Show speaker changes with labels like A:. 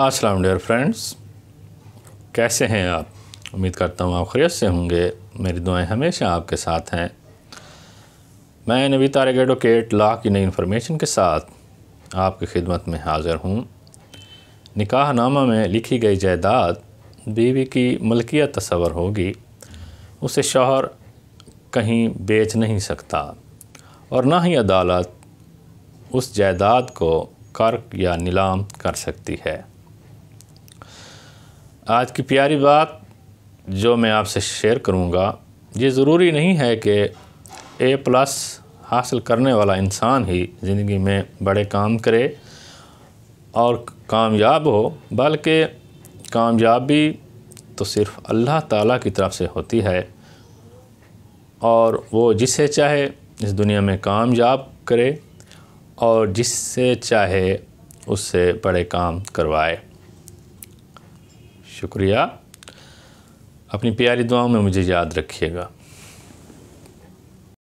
A: अस्सलाम dear friends कैसे हैं आप उम्मीद करता हूँ आप खैरियत से होंगे मेरी दुआएं हमेशा आपके साथ हैं मैं नबी तारक एडवोकेट लॉ की नई इन्फॉर्मेशन के साथ आपकी खिदमत में हाज़िर हूँ निकाह नामा में लिखी गई जायदाद बीवी की मलकियत तस्वर होगी उसे शोहर कहीं बेच नहीं सकता और ना ही अदालत उस जायदाद को कर्क या नीलाम कर सकती है आज की प्यारी बात जो मैं आपसे शेयर करूँगा ये ज़रूरी नहीं है कि ए प्लस हासिल करने वाला इंसान ही ज़िंदगी में बड़े काम करे और कामयाब हो बल्कि कामयाबी तो सिर्फ़ अल्लाह ताला की तरफ से होती है और वो जिसे चाहे इस दुनिया में कामयाब करे और जिससे चाहे उससे बड़े काम करवाए शुक्रिया अपनी प्यारी दुआओं में मुझे याद रखिएगा